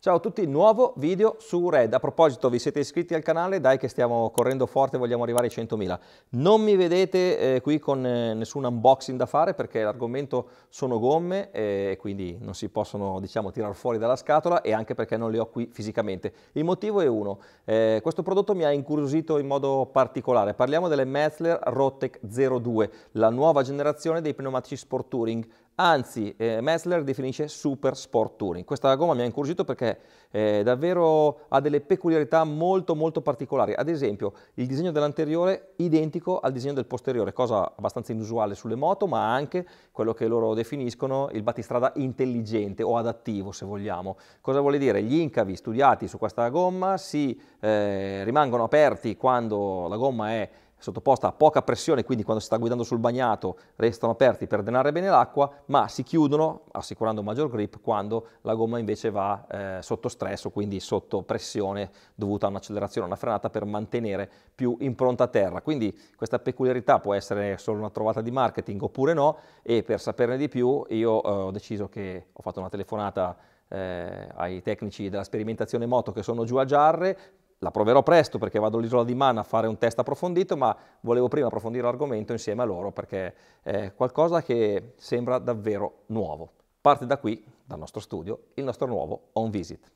Ciao a tutti, nuovo video su Red. A proposito, vi siete iscritti al canale? Dai che stiamo correndo forte, vogliamo arrivare ai 100.000. Non mi vedete eh, qui con eh, nessun unboxing da fare perché l'argomento sono gomme eh, e eh, quindi non si possono, diciamo, tirar fuori dalla scatola e anche perché non le ho qui fisicamente. Il motivo è uno, eh, questo prodotto mi ha incuriosito in modo particolare. Parliamo delle Metzler Rotec 02, la nuova generazione dei pneumatici Sport Touring Anzi, eh, Messler definisce super sport touring. Questa gomma mi ha incuriosito perché eh, davvero ha delle peculiarità molto molto particolari. Ad esempio, il disegno dell'anteriore identico al disegno del posteriore, cosa abbastanza inusuale sulle moto, ma anche quello che loro definiscono il battistrada intelligente o adattivo, se vogliamo. Cosa vuol dire? Gli incavi studiati su questa gomma si eh, rimangono aperti quando la gomma è sottoposta a poca pressione, quindi quando si sta guidando sul bagnato restano aperti per drenare bene l'acqua, ma si chiudono assicurando maggior grip quando la gomma invece va eh, sotto stress o quindi sotto pressione dovuta a un'accelerazione una frenata per mantenere più impronta a terra. Quindi questa peculiarità può essere solo una trovata di marketing oppure no e per saperne di più io eh, ho deciso che ho fatto una telefonata eh, ai tecnici della sperimentazione moto che sono giù a Giarre, la proverò presto perché vado all'isola di Man a fare un test approfondito, ma volevo prima approfondire l'argomento insieme a loro perché è qualcosa che sembra davvero nuovo. Parte da qui, dal nostro studio, il nostro nuovo On Visit.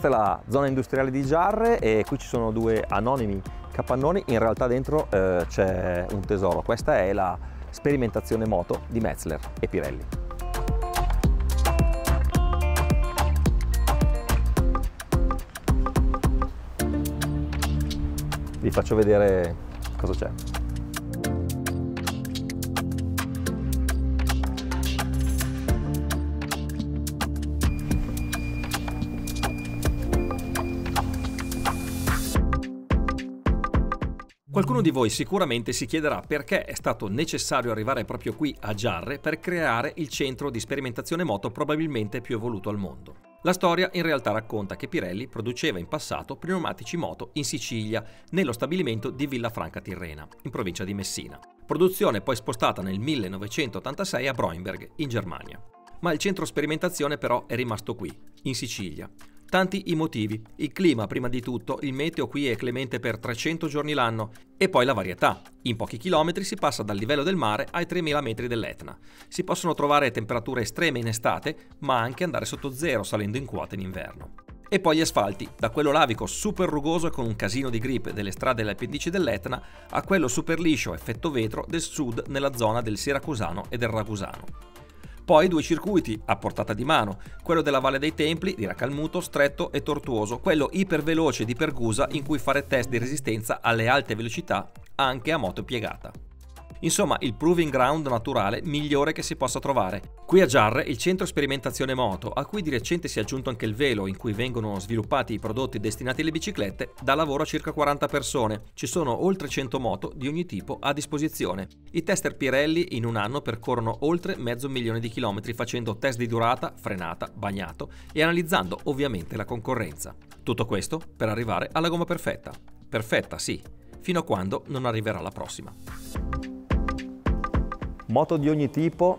Questa è la zona industriale di Giarre e qui ci sono due anonimi capannoni, in realtà dentro eh, c'è un tesoro. Questa è la sperimentazione moto di Metzler e Pirelli. Vi faccio vedere cosa c'è. Qualcuno di voi sicuramente si chiederà perché è stato necessario arrivare proprio qui a Giarre per creare il centro di sperimentazione moto probabilmente più evoluto al mondo. La storia in realtà racconta che Pirelli produceva in passato pneumatici moto in Sicilia, nello stabilimento di Villafranca Tirrena, in provincia di Messina. Produzione poi spostata nel 1986 a Broinberg, in Germania. Ma il centro sperimentazione però è rimasto qui, in Sicilia, Tanti i motivi. Il clima, prima di tutto, il meteo qui è clemente per 300 giorni l'anno e poi la varietà. In pochi chilometri si passa dal livello del mare ai 3000 metri dell'Etna. Si possono trovare temperature estreme in estate, ma anche andare sotto zero salendo in quota in inverno. E poi gli asfalti, da quello lavico super rugoso con un casino di grip delle strade alle pendici dell'Etna a quello super liscio effetto vetro del sud nella zona del Siracusano e del Ragusano. Poi due circuiti a portata di mano, quello della Valle dei Templi, di Racalmuto, stretto e tortuoso, quello iperveloce di Pergusa in cui fare test di resistenza alle alte velocità anche a moto piegata. Insomma, il proving ground naturale migliore che si possa trovare. Qui a Jarre il centro sperimentazione moto, a cui di recente si è aggiunto anche il velo in cui vengono sviluppati i prodotti destinati alle biciclette, dà lavoro a circa 40 persone. Ci sono oltre 100 moto di ogni tipo a disposizione. I tester Pirelli in un anno percorrono oltre mezzo milione di chilometri facendo test di durata, frenata, bagnato e analizzando ovviamente la concorrenza. Tutto questo per arrivare alla gomma perfetta. Perfetta, sì, fino a quando non arriverà la prossima moto di ogni tipo,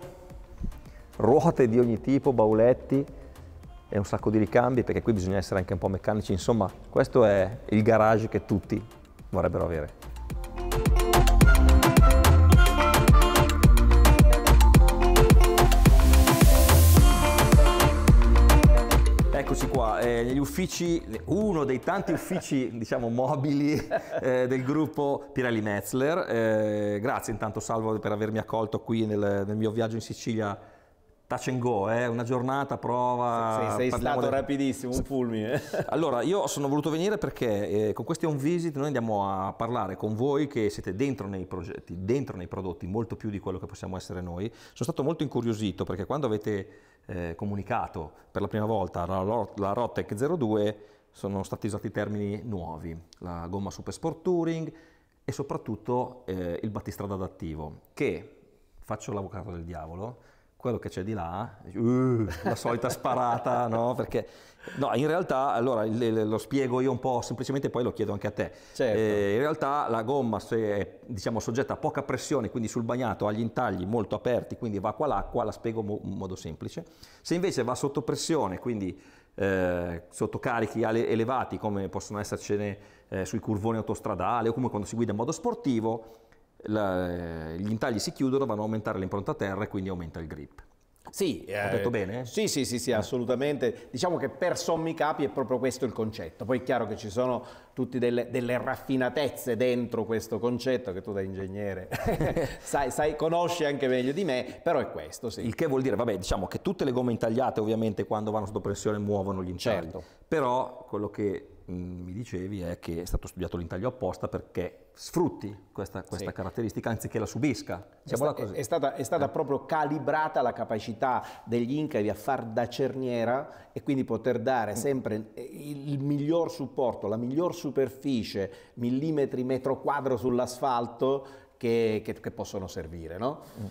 ruote di ogni tipo, bauletti e un sacco di ricambi perché qui bisogna essere anche un po' meccanici, insomma questo è il garage che tutti vorrebbero avere. negli uffici, uno dei tanti uffici diciamo mobili eh, del gruppo Pirelli Metzler. Eh, grazie intanto Salvo per avermi accolto qui nel, nel mio viaggio in Sicilia touch and go, eh? una giornata, prova... Sei, sei stato del... rapidissimo, un fulmine. Eh. allora, io sono voluto venire perché eh, con questi on visit noi andiamo a parlare con voi che siete dentro nei progetti, dentro nei prodotti, molto più di quello che possiamo essere noi. Sono stato molto incuriosito perché quando avete eh, comunicato per la prima volta la, la Rotec 02 sono stati usati termini nuovi, la gomma Super Sport Touring e soprattutto eh, il battistrada adattivo, che, faccio l'avvocato del diavolo, quello che c'è di là, uh, la solita sparata, no? Perché no, in realtà, allora lo spiego io un po', semplicemente poi lo chiedo anche a te. Certo. Eh, in realtà la gomma, se è diciamo, soggetta a poca pressione, quindi sul bagnato ha gli intagli molto aperti, quindi va qua l'acqua, la spiego mo- in modo semplice. Se invece va sotto pressione, quindi eh, sotto carichi elevati, come possono essercene eh, sui curvoni autostradali o come quando si guida in modo sportivo, la, eh, gli intagli si chiudono, vanno a aumentare l'impronta terra e quindi aumenta il grip. Sì, eh, ho detto eh, bene? Sì, sì, sì, sì mm. assolutamente. Diciamo che per sommi capi è proprio questo il concetto. Poi è chiaro che ci sono tutte delle, delle, raffinatezze dentro questo concetto che tu da ingegnere sai, sai, conosci anche meglio di me, però è questo, sì. Il che vuol dire, vabbè, diciamo che tutte le gomme intagliate ovviamente quando vanno sotto pressione muovono gli incendi. Certo. Però quello che mi dicevi è che è stato studiato l'intaglio apposta perché sfrutti questa, questa sì. caratteristica anziché la subisca. È, diciamo sta, è, stata, è stata eh. proprio calibrata la capacità degli incavi a far da cerniera e quindi poter dare mm. sempre il miglior supporto, la miglior superficie, millimetri metro quadro sull'asfalto che, che, che, possono servire. No? Mm.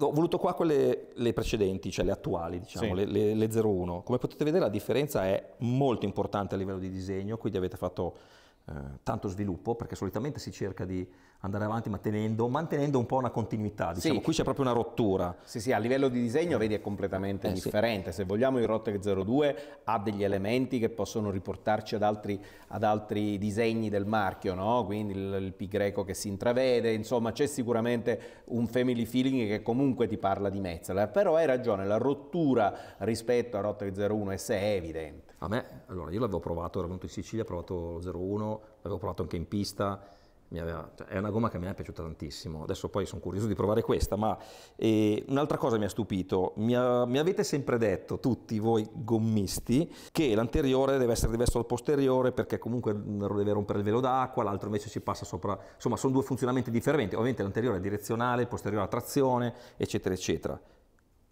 Ho voluto qua quelle le precedenti, cioè le attuali, diciamo, sì. le, le, le 01. Come potete vedere la differenza è molto importante a livello di disegno, quindi avete fatto eh, tanto sviluppo, perché solitamente si cerca di andare avanti mantenendo, mantenendo un po' una continuità, diciamo, sì. qui c'è proprio una rottura. Sì, sì, a livello di disegno eh. vedi è completamente eh, differente, sì. se vogliamo il Rotec 02 ha degli elementi che possono riportarci ad altri, ad altri disegni del marchio, no? quindi il, il pi greco che si intravede, insomma c'è sicuramente un family feeling che comunque ti parla di Metzeler, però hai ragione, la rottura rispetto a Rotec 01 S è evidente. A me, allora io l'avevo provato, ero venuto in Sicilia, ho provato 01, l'avevo provato anche in pista, Aveva, cioè, è una gomma che mi è piaciuta tantissimo. Adesso poi sono curioso di provare questa, ma eh, un'altra cosa mi ha stupito. Mi, ha, mi, avete sempre detto, tutti voi gommisti, che l'anteriore deve essere diverso dal posteriore perché comunque deve rompere il velo d'acqua, l'altro invece ci passa sopra. Insomma, sono due funzionamenti differenti. Ovviamente l'anteriore è direzionale, il posteriore è trazione, eccetera, eccetera.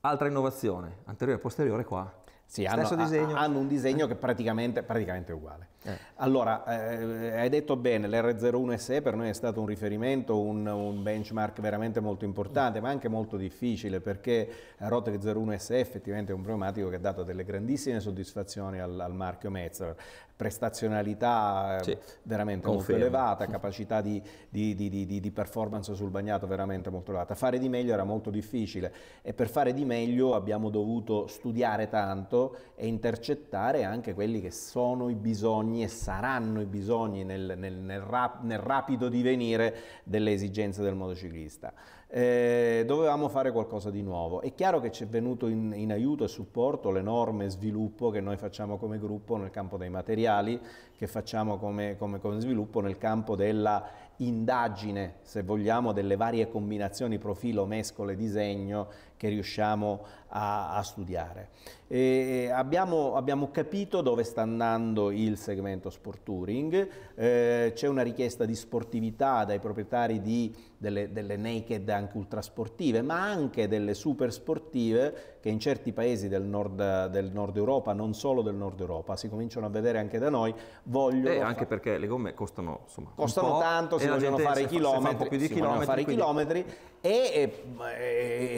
Altra innovazione, anteriore e posteriore qua. Sì, hanno, disegno. hanno un disegno che praticamente, praticamente è uguale. Eh. Allora, eh, hai detto bene, l'R01SE per noi è stato un riferimento, un, un benchmark veramente molto importante, mm. ma anche molto difficile perché eh, Rotary 01SE effettivamente è un pneumatico che ha dato delle grandissime soddisfazioni al, al marchio Metzer, prestazionalità eh, sì. veramente Confermo. molto elevata, mm. capacità di, di, di, di, performance sul bagnato veramente molto elevata. Fare di meglio era molto difficile e per fare di meglio abbiamo dovuto studiare tanto e intercettare anche quelli che sono i bisogni bisogni e saranno i bisogni nel, nel, nel, rap, nel rapido divenire delle esigenze del motociclista. Eh, dovevamo fare qualcosa di nuovo. È chiaro che ci è venuto in, in, aiuto e supporto l'enorme sviluppo che noi facciamo come gruppo nel campo dei materiali, che facciamo come, come, come sviluppo nel campo della indagine, se vogliamo, delle varie combinazioni profilo, mescole, disegno che riusciamo a, a studiare. E abbiamo, abbiamo, capito dove sta andando il segmento sport touring, eh, c'è una richiesta di sportività dai proprietari di, delle, delle, naked anche ultrasportive, ma anche delle super sportive che in certi paesi del nord, del nord Europa, non solo del nord Europa, si cominciano a vedere anche da noi, vogliono... Eh, anche perché le gomme costano, insomma, costano tanto, si vogliono fare i chilometri, fa si chilometri, fare quindi... chilometri e, e,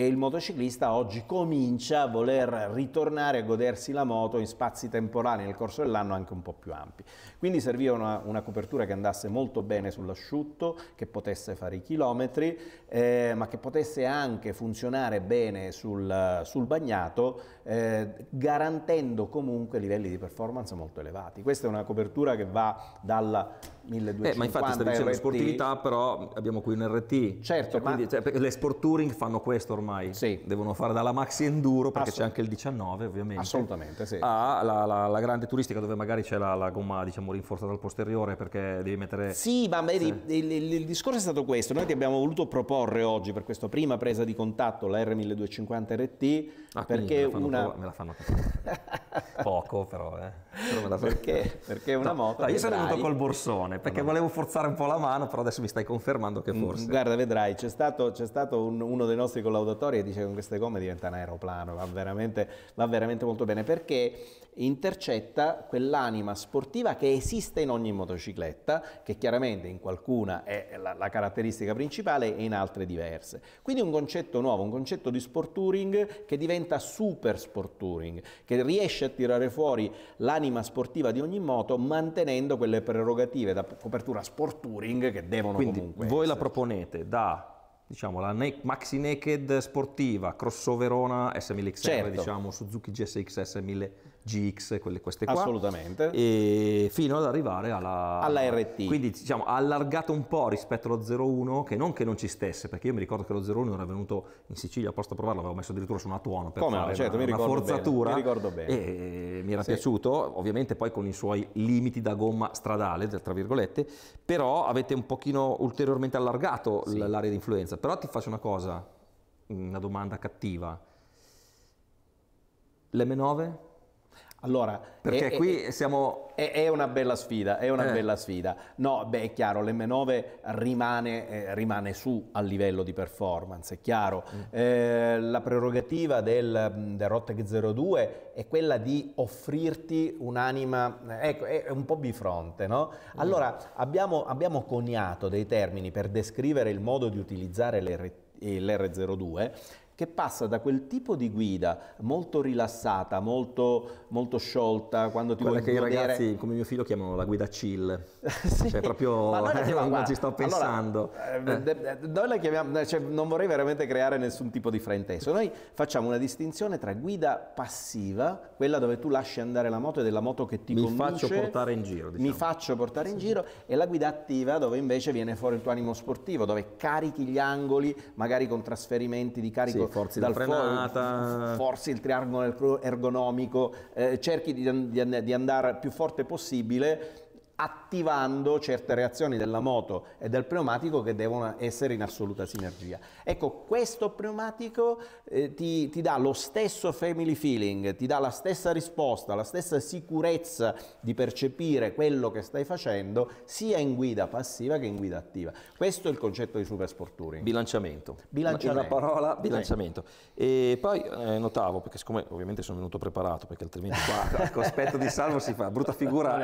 e il motociclista oggi comincia a voler ritornare viaggiare e godersi la moto in spazi temporali nel corso dell'anno anche un po' più ampi. Quindi serviva una, una copertura che andasse molto bene sull'asciutto, che potesse fare i chilometri, eh, ma che potesse anche funzionare bene sul, sul bagnato, eh, garantendo comunque livelli di performance molto elevati. Questa è una copertura che va dalla 1250 eh, ma infatti stai dicendo RT. sportività però abbiamo qui un RT certo cioè, ma... quindi, cioè, le sport touring fanno questo ormai sì. devono fare dalla maxi enduro perché c'è anche il 19 ovviamente. Assolutamente, sì. Ha la, la, la grande turistica dove magari c'è la, la, gomma diciamo rinforzata al posteriore perché devi mettere... Sì, ma vedi, sì. Il, il, il, discorso è stato questo, noi ti abbiamo voluto proporre oggi per questa prima presa di contatto la R1250 RT ah, perché una... Me la fanno capire. Poco però, eh. perché? Perché una no, moto... No, io sono venuto col borsone, perché no. volevo forzare un po' la mano, però adesso mi stai confermando che mm, forse... Guarda, vedrai, c'è stato, c'è stato un, uno dei nostri collaudatori che dice che con queste gomme diventa un aeroplano, va veramente, va veramente molto bene, perché intercetta quell'anima sportiva che esiste in ogni motocicletta, che chiaramente in qualcuna è la, la caratteristica principale e in altre diverse. Quindi un concetto nuovo, un concetto di sport touring che diventa super sport touring, che riesce riesce a tirare fuori l'anima sportiva di ogni moto mantenendo quelle prerogative da copertura sport touring che devono Quindi comunque voi essere. la proponete da diciamo la ne maxi naked sportiva crossoverona S1000XR certo. diciamo Suzuki GSX S1000 GX, quelle, queste qua. Assolutamente. E fino ad arrivare alla, alla RT. Quindi diciamo allargato un po' rispetto allo 01, che non che non ci stesse, perché io mi ricordo che lo 01 era venuto in Sicilia apposta a provarlo, l'avevo messo addirittura su una tuono per Come, fare certo, una, mi una forzatura. Bene, mi ricordo bene. E, e mi era sì. piaciuto, ovviamente poi con i suoi limiti da gomma stradale, tra virgolette, però avete un pochino ulteriormente allargato sì. l'area di influenza. Però ti faccio una cosa, una domanda cattiva. L'M9 allora, Perché è, qui è, siamo... È, è, una bella sfida, è una eh. bella sfida. No, beh, è chiaro, l'M9 rimane, eh, rimane, su a livello di performance, è chiaro. Mm. Eh, la prerogativa del, del Rottec 02 è quella di offrirti un'anima... Ecco, è, un po' bifronte, no? Mm. Allora, mm. abbiamo, abbiamo coniato dei termini per descrivere il modo di utilizzare l'R, eh, l'R02 che passa da quel tipo di guida molto rilassata, molto, molto svolta, quando ti Quella che godere... i ragazzi, come mio figlio, chiamano la guida chill. sì, cioè proprio, ma eh, non ci sto pensando. Allora, eh. eh. Noi la chiamiamo, eh, cioè, non vorrei veramente creare nessun tipo di frainteso. Noi facciamo una distinzione tra guida passiva, quella dove tu lasci andare la moto ed è la moto che ti mi conduce. Mi faccio portare in giro, diciamo. Mi faccio portare in sì, giro, e la guida attiva dove invece viene fuori il tuo animo sportivo, dove carichi gli angoli, magari con trasferimenti di carico forzi dal frenata. forzi il triangolo ergonomico, eh, cerchi di, di, di andare più forte possibile attivando certe reazioni della moto e del pneumatico che devono essere in assoluta sinergia. Ecco, questo pneumatico eh, ti, ti, dà lo stesso family feeling, ti dà la stessa risposta, la stessa sicurezza di percepire quello che stai facendo sia in guida passiva che in guida attiva. Questo è il concetto di super sport touring. Bilanciamento. Bilanciamento. Una parola, bilanciamento. E poi eh, notavo, perché siccome ovviamente sono venuto preparato, perché altrimenti qua al cospetto di Salvo si fa brutta figura.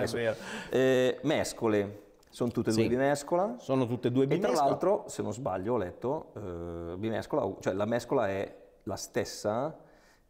Eh, mescole. Sono tutte e sì. due bimescola. Sono tutte e due bimescola. E tra l'altro, se non sbaglio, ho letto, eh, bimescola, cioè la mescola è la stessa,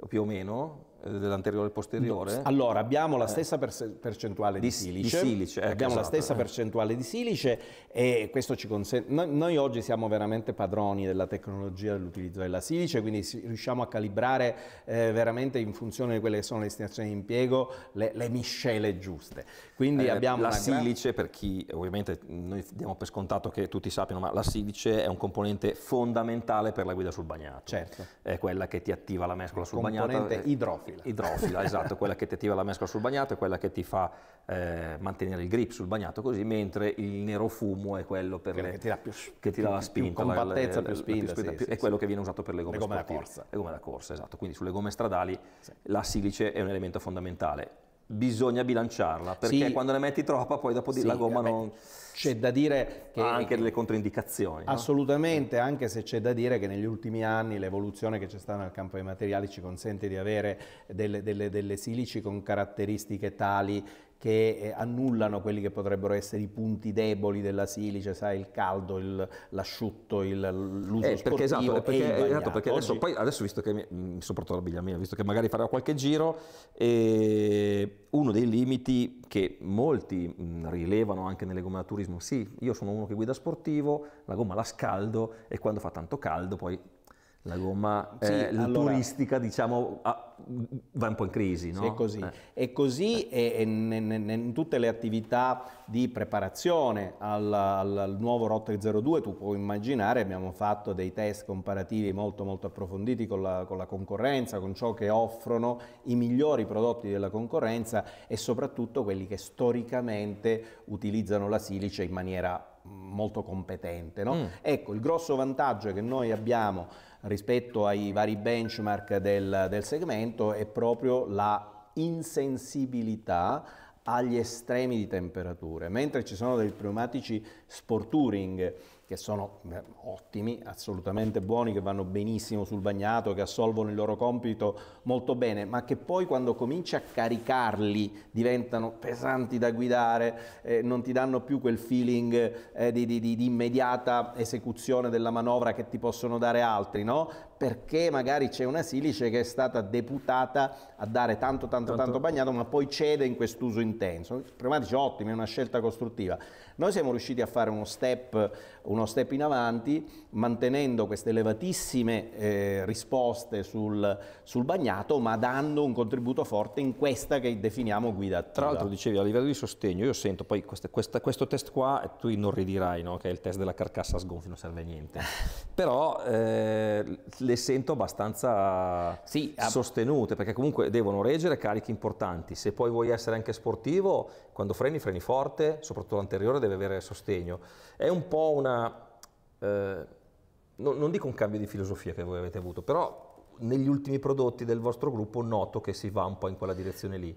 più o meno, eh, dell'anteriore e posteriore? Allora, abbiamo la eh. stessa percentuale di, silice, di silice ecco, abbiamo esatto, la stessa eh. percentuale di silice e questo ci consente, noi, noi, oggi siamo veramente padroni della tecnologia dell'utilizzo della silice, quindi riusciamo a calibrare eh, veramente in funzione di quelle che sono le destinazioni di impiego le, le miscele giuste. Quindi eh, abbiamo la silice, gran... per chi ovviamente noi diamo per scontato che tutti sappiano, ma la silice è un componente fondamentale per la guida sul bagnato. Certo. È quella che ti attiva la mescola sul componente bagnato. Componente idrofilo idrofila. Idrofila, esatto, quella che ti attiva la mescola sul bagnato e quella che ti fa eh, mantenere il grip sul bagnato così, mentre il nero fumo è quello per le, che tira più, che ti la spinta, più combattezza, la, più spinta, la, la, più spinta sì, sì, è quello che viene usato per le gomme, le gomme da corsa. Le gomme da corsa, esatto, quindi sulle gomme stradali la silice è un elemento fondamentale bisogna bilanciarla perché sì, quando ne metti troppa poi dopo sì, la gomma vabbè, non c'è da dire che ha anche delle controindicazioni assolutamente no? anche se c'è da dire che negli ultimi anni l'evoluzione che c'è stata nel campo dei materiali ci consente di avere delle, delle, delle silici con caratteristiche tali che eh, annullano quelli che potrebbero essere i punti deboli della silice, sai, il caldo, il, l'asciutto, il, l'uso eh, perché esatto, sportivo eh, esatto, perché, esatto, perché adesso, Oggi... poi, adesso visto che, mi, mm, soprattutto l'abbigliamento, visto che magari farò qualche giro, eh, uno dei limiti che molti mh, mm, rilevano anche nelle gomme da turismo, sì, io sono uno che guida sportivo, la gomma la scaldo e quando fa tanto caldo poi la gomma sì, eh, allora, turistica diciamo, ah, va un po' in crisi, no? è così. Eh. È così eh. in tutte le attività di preparazione al, al, al nuovo Rotary 02, tu puoi immaginare, abbiamo fatto dei test comparativi molto, molto approfonditi con la, con la concorrenza, con ciò che offrono i migliori prodotti della concorrenza e soprattutto quelli che storicamente utilizzano la silice in maniera mm, molto competente. No? Mm. Ecco, il grosso vantaggio che noi abbiamo rispetto ai vari benchmark del, del segmento è proprio la insensibilità agli estremi di temperature, mentre ci sono dei pneumatici sport touring che sono ottimi, assolutamente buoni, che vanno benissimo sul bagnato, che assolvono il loro compito molto bene, ma che poi quando cominci a caricarli diventano pesanti da guidare, eh, non ti danno più quel feeling eh, di, di, di, immediata esecuzione della manovra che ti possono dare altri, no? perché magari c'è una silice che è stata deputata a dare tanto, tanto, tanto, tanto bagnato, ma poi cede in quest'uso intenso. Pneumatici ottimi, è una scelta costruttiva. Noi siamo riusciti a fare uno step, uno step in avanti, mantenendo queste elevatissime eh, risposte sul, sul bagnato, ma dando un contributo forte in questa che definiamo guida attiva. Tra l'altro dicevi, a livello di sostegno, io sento poi questa, questa, questo test qua, tu non ridirai no? che è il test della carcassa a sgonfio, non serve a niente. Però eh, le le sento abbastanza sì, sostenute, perché comunque devono reggere carichi importanti. Se poi vuoi essere anche sportivo, quando freni, freni forte, soprattutto l'anteriore deve avere sostegno. È un po' una... Eh, non, non dico un cambio di filosofia che voi avete avuto, però negli ultimi prodotti del vostro gruppo noto che si va un po' in quella direzione lì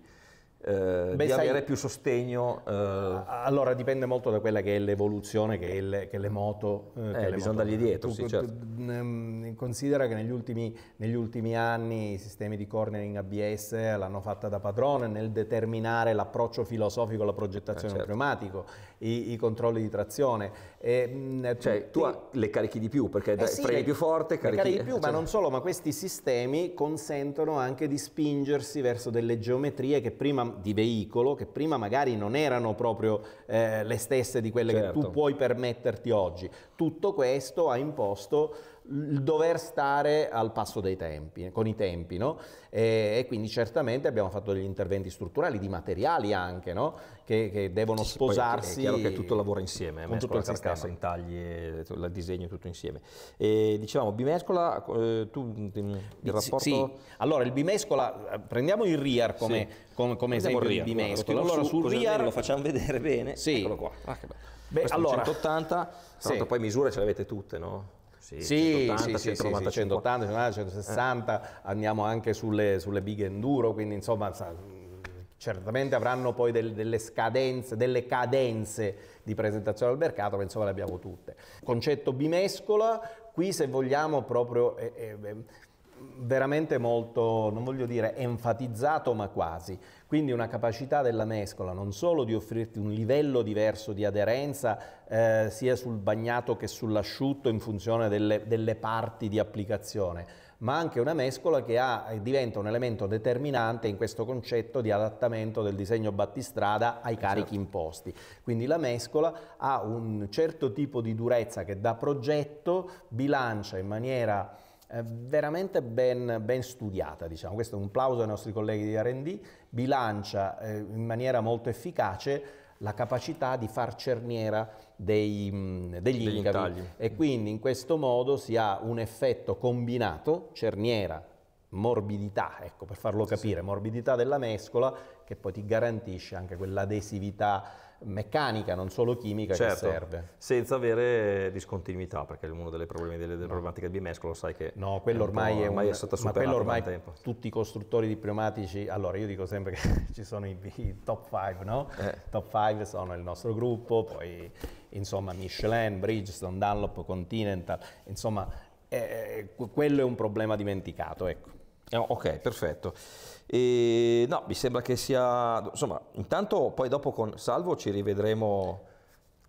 eh, Beh, di sai, avere più sostegno? Eh... Allora dipende molto da quella che è l'evoluzione che, è le, che le moto... Eh, eh, che le bisogna dargli dietro, tu, sì, certo. tu, Considera che negli ultimi, negli ultimi, anni i sistemi di cornering ABS l'hanno fatta da padrone nel determinare l'approccio filosofico alla progettazione eh, certo. pneumatico, i, i controlli di trazione. Mm, eh, cioè, tu le carichi di più perché eh sì, freni più forte, carichi, carichi di più, cioè... ma non solo, ma questi sistemi consentono anche di spingersi verso delle geometrie che prima di veicolo, che prima magari non erano proprio eh, le stesse di quelle certo. che tu certo. puoi permetterti oggi. Tutto questo ha imposto il dover stare al passo dei tempi, con i tempi, no? e, e, quindi certamente abbiamo fatto degli interventi strutturali, di materiali anche, no? che, che, devono sì, sposarsi. È chiaro che tutto lavora insieme, con tutto il carcassa, intagli, il disegno, tutto insieme. E, dicevamo, bimescola, eh, tu il rapporto... Sì, allora il bimescola, eh, prendiamo il RIAR come, sì. come, come esempio RIAR, di bimescola. Allora sul RIAR... Lo facciamo vedere bene, sì. eccolo qua. Ah, Beh, allora, 180, tra sì. poi misure ce le avete tutte, no? sì, 180, sì, 190, sì, 180, 190, 160, eh. andiamo anche sulle, sulle big enduro, quindi insomma certamente avranno poi del, delle scadenze, delle cadenze di presentazione al mercato, ma insomma le abbiamo tutte. Concetto bimescola, qui se vogliamo proprio... Eh, eh, veramente molto, non voglio dire enfatizzato, ma quasi. Quindi una capacità della mescola non solo di offrirti un livello diverso di aderenza, eh, sia sul bagnato che sull'asciutto in funzione delle, delle, parti di applicazione, ma anche una mescola che ha, eh, diventa un elemento determinante in questo concetto di adattamento del disegno battistrada ai carichi certo. imposti. Quindi la mescola ha un certo tipo di durezza che da progetto bilancia in maniera veramente ben, ben studiata, diciamo. questo è un plauso ai nostri colleghi di R&D, bilancia eh, in maniera molto efficace la capacità di far cerniera dei, mm, degli, degli incavi. Intagli. e quindi in questo modo si ha un effetto combinato, cerniera, morbidità, ecco per farlo capire, sì. morbidità della mescola che poi ti garantisce anche quell'adesività meccanica, non solo chimica, certo, che serve. Senza avere discontinuità, perché è uno dei problemi delle, delle no. problematiche di bimescolo, sai che... No, quello ormai è, un, ormai è stata superata ma ormai tempo. tutti i costruttori di pneumatici... Allora, io dico sempre che ci sono i, i top 5, no? Eh. Top 5 sono il nostro gruppo, poi insomma Michelin, Bridgestone, Dunlop, Continental, insomma eh, eh quello è un problema dimenticato, ecco ok, perfetto. E, no, mi sembra che sia... Insomma, intanto poi dopo con Salvo ci rivedremo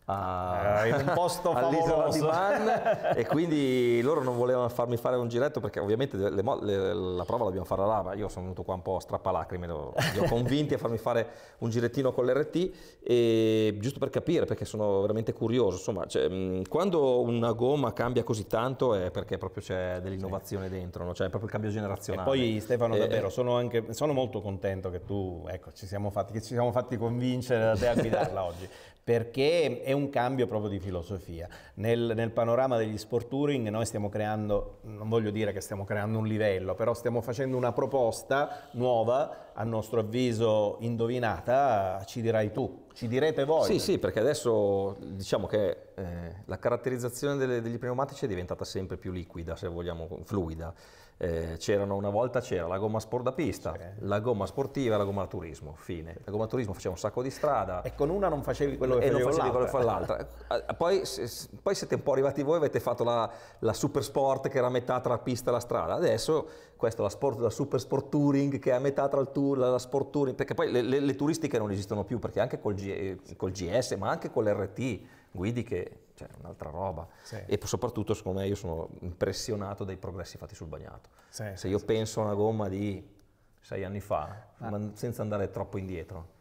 a, eh, in un posto all'isola di Man e quindi loro non volevano farmi fare un giretto perché ovviamente le, le, la prova l'abbiamo fatta là, ma io sono venuto qua un po' a strappalacrime, li ho convinti a farmi fare un girettino con l'RT e, giusto per capire perché sono veramente curioso, insomma cioè, quando una gomma cambia così tanto è perché proprio c'è dell'innovazione dentro, no? cioè è proprio il cambio generazionale. E poi Stefano davvero eh, sono, anche, sono molto contento che tu, ecco ci siamo fatti, ci siamo fatti convincere da te a guidarla oggi perché è un cambio proprio di filosofia. Nel, nel, panorama degli sport touring noi stiamo creando, non voglio dire che stiamo creando un livello, però stiamo facendo una proposta nuova, a nostro avviso indovinata, ci dirai tu. Ci direte voi. Sì, sì, perché adesso diciamo che eh, la caratterizzazione delle, degli pneumatici è diventata sempre più liquida, se vogliamo, fluida. Eh, c'erano una volta c'era la gomma sport da pista, c'è. la gomma sportiva e la gomma da turismo, fine. La gomma da turismo faceva un sacco di strada. E con una non facevi quello che e facevi non facevi l'altra. l'altra. Eh, eh, poi, se, poi, siete un po' arrivati voi, e avete fatto la, la super sport che era a metà tra la pista e la strada. Adesso questa è la, sport, la super sport touring che è a metà tra il tour, la, sport touring, perché poi le, le, le turistiche non esistono più, perché anche col eh, col GS, ma anche con l'RT, guidi che cioè un'altra roba. Sì. E soprattutto, secondo me, io sono impressionato dai progressi fatti sul bagnato. Sì, Se io sì, penso a una gomma di sei anni fa, ah. senza andare troppo indietro,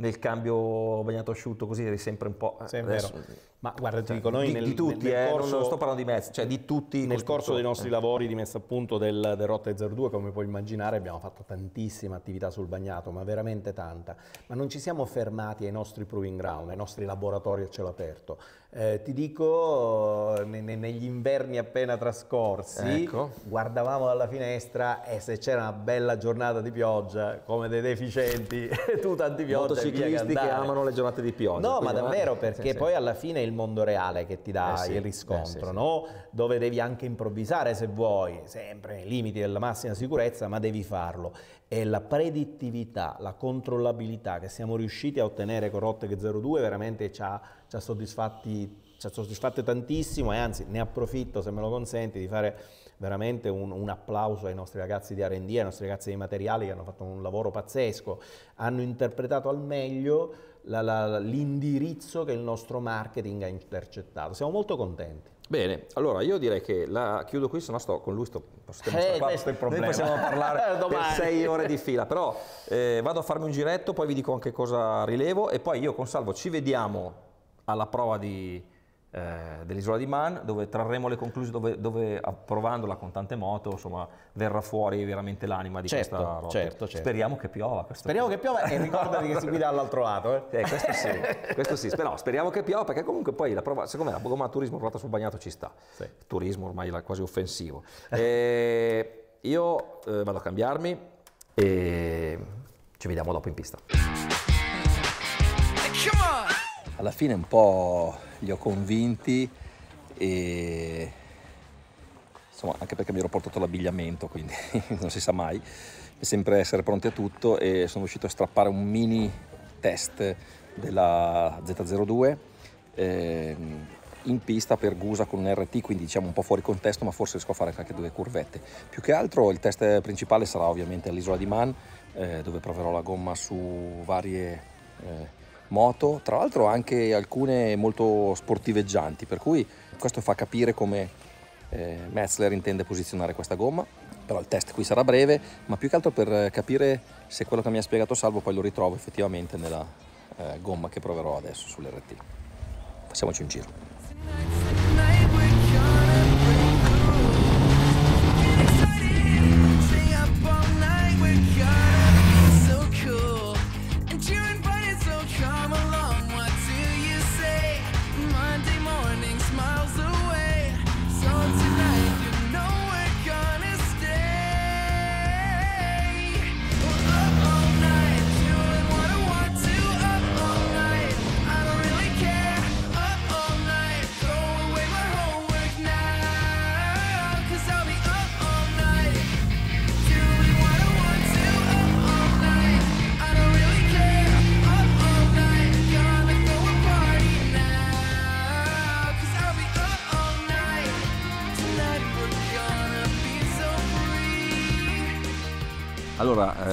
nel cambio bagnato asciutto così eri sempre un po'... Eh, sì, adesso, Ma guarda, ti dico, noi di, nel, di tutti, nel eh, corso, non sto parlando di Mezza, cioè di tutti... Nel corso dei nostri eh. lavori di messa a punto del, del Rotta 02, come puoi immaginare, abbiamo fatto tantissima attività sul bagnato, ma veramente tanta. Ma non ci siamo fermati ai nostri proving ground, ai nostri laboratori a cielo aperto. Eh, ti dico, ne, negli inverni appena trascorsi, ecco. guardavamo dalla finestra e se c'era una bella giornata di pioggia, come dei deficienti, tu tanti pioggia Motociclisti che amano le giornate di pioggia. No, ma davvero, perché sì, poi sì. alla fine è il mondo reale che ti dà eh sì, il eh riscontro, eh no? Dove devi anche improvvisare se vuoi, sempre nei limiti della massima sicurezza, ma devi farlo e la predittività, la controllabilità che siamo riusciti a ottenere con Rottec 02 veramente ci ha, ci ha soddisfatti ci ha soddisfatto tantissimo e anzi ne approfitto se me lo consenti di fare veramente un, un applauso ai nostri ragazzi di R&D, ai nostri ragazzi di materiali che hanno fatto un lavoro pazzesco, hanno interpretato al meglio l'indirizzo che il nostro marketing ha intercettato, siamo molto contenti. Bene, allora io direi che la chiudo qui, se no sto con lui, sto, stiamo eh, qua, questo il problema. Noi possiamo parlare eh, per sei ore di fila, però eh, vado a farmi un giretto, poi vi dico anche cosa rilevo e poi io con Salvo ci vediamo alla prova di eh, dell'isola di Man, dove trarremo le conclusioni, dove, dove approvandola con tante moto, insomma, verrà fuori veramente l'anima di certo, questa roba. Certo, certo. Speriamo che piova. Speriamo punto. che piova e ricordati che si guida dall'altro lato. Eh. eh questo sì, questo sì. Sper- speriamo che piova perché comunque poi la prova, secondo me la gomma turismo provata sul bagnato ci sta. Sì. Turismo ormai è quasi offensivo. E eh, io eh, vado a cambiarmi e ci vediamo dopo in pista alla fine un po' li ho convinti e insomma anche perché mi ero portato l'abbigliamento quindi non si sa mai mi sembra essere pronti a tutto e sono riuscito a strappare un mini test della Z02 eh, in pista per Gusa con un RT quindi diciamo un po' fuori contesto ma forse riesco a fare anche due curvette più che altro il test principale sarà ovviamente all'isola di Man eh, dove proverò la gomma su varie eh, moto, tra l'altro anche alcune molto sportiveggianti, per cui questo fa capire come eh, Metzler intende posizionare questa gomma, però il test qui sarà breve, ma più che altro per capire se quello che mi ha spiegato Salvo poi lo ritrovo effettivamente nella eh, gomma che proverò adesso sull'RT. Facciamoci un giro.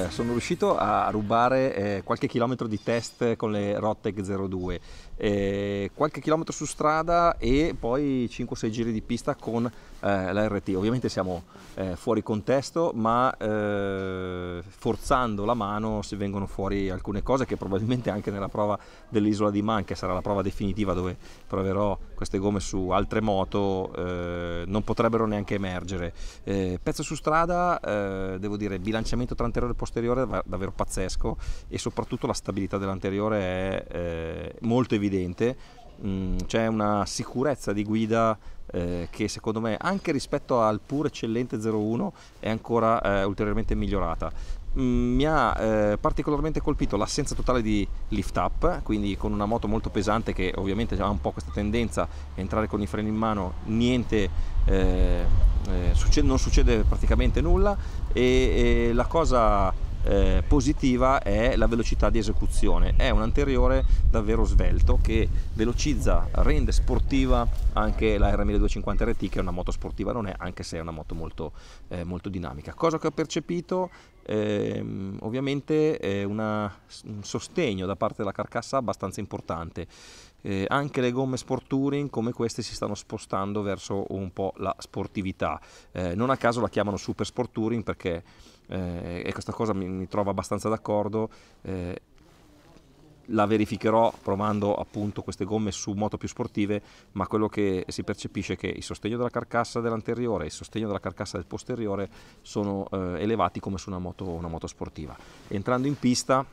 sono riuscito a rubare eh, qualche chilometro di test con le Rotec 02, eh, qualche chilometro su strada e poi 5-6 giri di pista con eh, la RT. Ovviamente siamo eh, fuori contesto, ma eh, forzando la mano si vengono fuori alcune cose che probabilmente anche nella prova dell'isola di Man, che sarà la prova definitiva dove proverò queste gomme su altre moto, eh, non potrebbero neanche emergere. Eh, pezzo su strada, eh, devo dire, bilanciamento tra anteriore e posteriore è davvero pazzesco e soprattutto la stabilità dell'anteriore è molto evidente. Mm, c'è una sicurezza di guida eh, che secondo me anche rispetto al pur eccellente 01 è ancora eh, ulteriormente migliorata. Mm, mi ha eh, particolarmente colpito l'assenza totale di lift up, quindi con una moto molto pesante che ovviamente ha un po' questa tendenza entrare con i freni in mano, niente, eh, eh, succede, non succede praticamente nulla e, e la cosa eh, positiva è la velocità di esecuzione, è un anteriore davvero svelto che velocizza, rende sportiva anche la R1250 RT che è una moto sportiva non è, anche se è una moto molto, eh, molto dinamica. Cosa che ho percepito Ehm, ovviamente è una, un sostegno da parte della carcassa abbastanza importante. Eh, anche le gomme sport touring come queste si stanno spostando verso un po' la sportività. Eh, non a caso la chiamano super sport touring perché eh, e questa cosa mi, mi trovo abbastanza d'accordo. Eh, la verificherò provando appunto queste gomme su moto più sportive, ma quello che si percepisce è che il sostegno della carcassa dell'anteriore e il sostegno della carcassa del posteriore sono eh, elevati come su una moto, una moto sportiva. Entrando in pista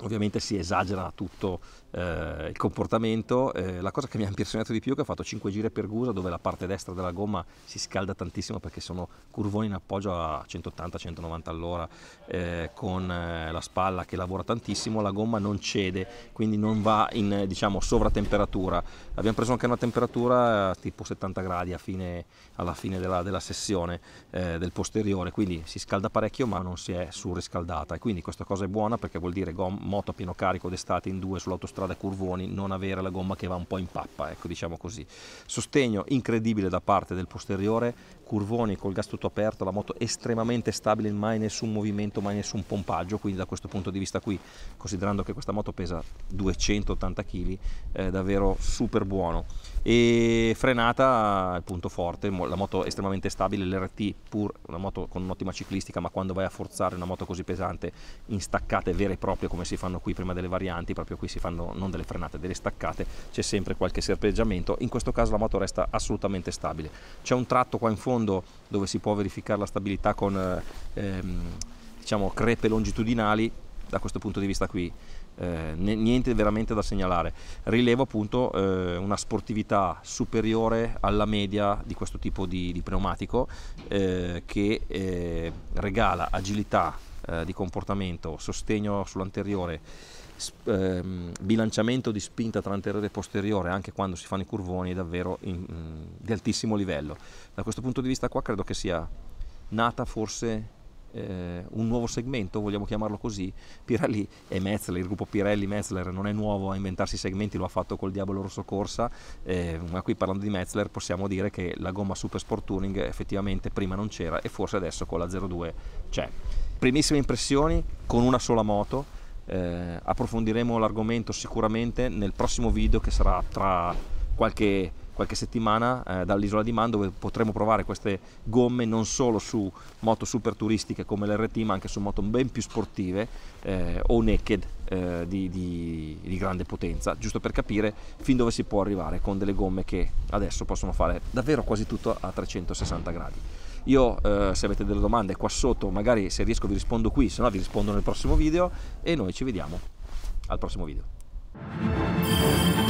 ovviamente si esagera tutto eh, il comportamento. Eh, la cosa che mi ha impressionato di più è che ho fatto 5 giri per Gusa dove la parte destra della gomma si scalda tantissimo perché sono curvoni in appoggio a 180-190 all'ora eh, con eh, la spalla che lavora tantissimo, la gomma non cede, quindi non va in diciamo, sovratemperatura. Abbiamo preso anche una temperatura eh, tipo 70 gradi fine, alla fine della, della sessione eh, del posteriore, quindi si scalda parecchio ma non si è surriscaldata e quindi questa cosa è buona perché vuol dire gomma moto a pieno carico d'estate in due sull'autostrada Curvoni, non avere la gomma che va un po' in pappa, ecco diciamo così. Sostegno incredibile da parte del posteriore, Curvoni col gas tutto aperto, la moto estremamente stabile, mai nessun movimento, mai nessun pompaggio, quindi da questo punto di vista qui, considerando che questa moto pesa 280 kg, è davvero super buono. E frenata, il punto forte, la moto estremamente stabile, l'RT pur una moto con un'ottima ciclistica, ma quando vai a forzare una moto così pesante in staccate vere e proprie come si si fanno qui prima delle varianti, proprio qui si fanno non delle frenate, delle staccate, c'è sempre qualche serpeggiamento, in questo caso la moto resta assolutamente stabile. C'è un tratto qua in fondo dove si può verificare la stabilità con eh, ehm, diciamo, crepe longitudinali, da questo punto di vista qui eh, niente veramente da segnalare. Rilevo appunto eh, una sportività superiore alla media di questo tipo di, di pneumatico eh, che eh, regala agilità eh, di comportamento, sostegno sull'anteriore, ehm, bilanciamento di spinta tra anteriore e posteriore anche quando si fanno i curvoni è davvero in, mh, di altissimo livello. Da questo punto di vista qua credo che sia nata forse eh, un nuovo segmento, vogliamo chiamarlo così, Pirelli e Metzler, il gruppo Pirelli Metzler non è nuovo a inventarsi segmenti, lo ha fatto col Diavolo Rosso Corsa, eh, ma qui parlando di Metzler possiamo dire che la gomma Super Sport Touring effettivamente prima non c'era e forse adesso con la 02 c'è primissime impressioni con una sola moto. Eh, approfondiremo l'argomento sicuramente nel prossimo video che sarà tra qualche, qualche settimana eh, dall'isola di Man dove potremo provare queste gomme non solo su moto super turistiche come l'RT ma anche su moto ben più sportive eh, o naked eh, di, di, di grande potenza giusto per capire fin dove si può arrivare con delle gomme che adesso possono fare davvero quasi tutto a 360 gradi. Io eh, se avete delle domande qua sotto, magari se riesco vi rispondo qui, se no vi rispondo nel prossimo video e noi ci vediamo al prossimo video.